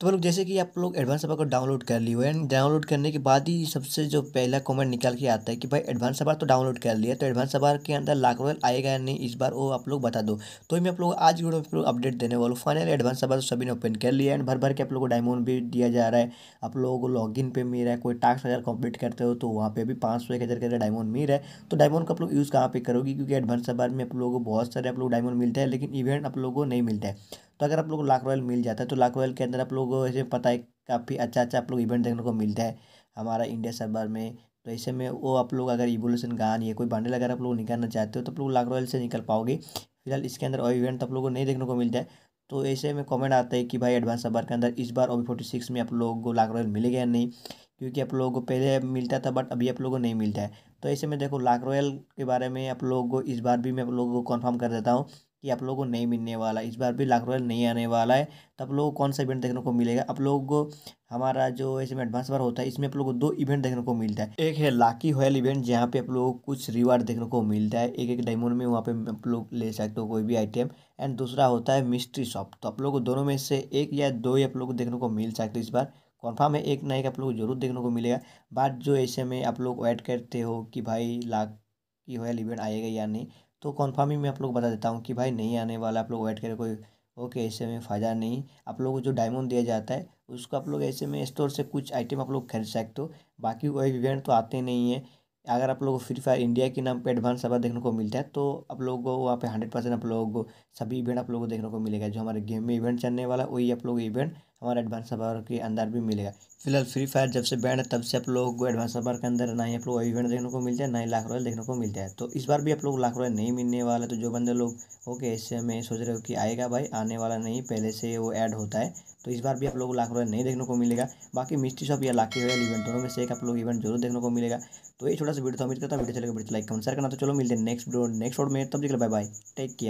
तो लोग जैसे कि आप लोग एडवांस सभा को डाउनलोड कर लिए एंड डाउनलोड करने के बाद ही सबसे जो पहला कमेंट निकाल के आता है कि भाई एडवांस सभा तो डाउनलोड कर लिया तो एडवांस सभा के अंदर लाख रॉयल आएगा या नहीं इस बार वो आप लोग बता दो तो मैं आप लोग आज वीडियो में अपडेट देने वाला हूँ एडवांस सभा तो सभी ने ओपन कर लिया एंड भर भर के आप लोग को डायमंड भी दिया जा रहा है आप लोगों को लॉग इन पर मिल रहा है कोई टास्क अगर कंप्लीट करते हो तो वहाँ पर भी पाँच सौ एक हज़ार करके डायमंड मिल रहा है तो डायमंड का आप लोग यूज़ कहाँ पर करोगे क्योंकि एडवांस सभा में आप लोगों को बहुत सारे आप लोग डायमंड मिलते हैं लेकिन इवेंट आप लोगों को नहीं मिलता है तो अगर आप लोग लाख रॉयल मिल जाता है तो लाख रॉयल के अंदर आप लोग ऐसे पता है काफ़ी अच्छा अच्छा आप लोग इवेंट देखने को मिलता है हमारा इंडिया सर्वर में तो ऐसे में वो आप लोग अगर इवोल्यूशन गान या कोई बंडल अगर आप लोग निकालना चाहते हो तो आप लोग लाख रॉयल से निकल पाओगे फिलहाल इसके अंदर और इवेंट आप लोग को नहीं देखने को मिलता है तो ऐसे में कॉमेंट आता है कि भाई एडवांस सर्वर के अंदर इस बार ओवी फोर्टी सिक्स में आप लोगों को लाख रॉयल मिलेगा या नहीं क्योंकि आप लोगों को पहले मिलता था बट अभी आप लोगों को नहीं मिलता है तो ऐसे में देखो लाख रॉयल के बारे में आप लोगों को इस बार भी मैं आप लोगों को कन्फर्म कर देता हूँ कि आप लोगों को नहीं मिलने वाला इस बार भी लाख रुपये नहीं आने वाला है तो आप लोगों को कौन सा इवेंट देखने को मिलेगा आप लोगों को हमारा जो में एडवांस बार होता है इसमें आप लोगों को दो इवेंट देखने को मिलता है एक है लाकी हॉयल इवेंट जहाँ पे आप लोगों को कुछ रिवार्ड देखने को मिलता है एक एक डायमंड में वहाँ पे आप लोग ले सकते हो कोई भी आइटम एंड दूसरा होता है मिस्ट्री शॉप तो आप लोग को दोनों में से एक या दो ही आप लोग को देखने को मिल सकते हो इस बार कॉन्फर्म है एक ना एक आप लोग को जरूर देखने को मिलेगा बात जो ऐसे में आप लोग वेट करते हो कि भाई लाख की हॉयल इवेंट आएगा या नहीं तो ही में आप लोग बता देता हूँ कि भाई नहीं आने वाला आप लोग वेट करें कोई ओके ऐसे में फ़ायदा नहीं आप लोगों को जो डायमंड दिया जाता है उसको आप लोग ऐसे में स्टोर से कुछ आइटम आप लोग खरीद सकते हो बाकी कोई इवेंट तो आते नहीं है अगर आप लोग को फ्री फायर इंडिया के नाम पे एडवांस अब देखने को मिलता है तो आप लोगों को वहाँ पे हंड्रेड परसेंट आप लोगों को सभी इवेंट आप लोगों को देखने को मिलेगा जो हमारे गेम में इवेंट चलने वाला वही आप लोग इवेंट हमारे एडवांस सर्वर के अंदर भी मिलेगा फिलहाल फ्री फायर जब से बैंड है तब से आप लोगों को एडवांस सर्वर के अंदर ना ही आप लोग इवेंट देखने को मिलता है ना ही लाख रॉयल देखने को मिलता है तो इस बार भी आप लोग लाख रॉयल नहीं मिलने वाला तो जो बंदे लोग ओके ऐसे में सोच रहे हो कि आएगा भाई आने वाला नहीं पहले से वो ऐड होता है तो इस बार भी आप लोगों को लाख रॉयल नहीं देखने को मिलेगा बाकी मिस्ट्री शॉप या लाखी रॉयल इवेंट दोनों में से एक आप लोग इवेंट जरूर देखने को मिलेगा तो ये छोटा सा वीडियो तो उम्मीद करता हूँ वीडियो चलेगा वीडियो लाइक कमेंट करना तो चलो मिलते हैं नेक्स्ट वीडियो नेक्स्ट रोड में तब देख बाय बाय टेक केयर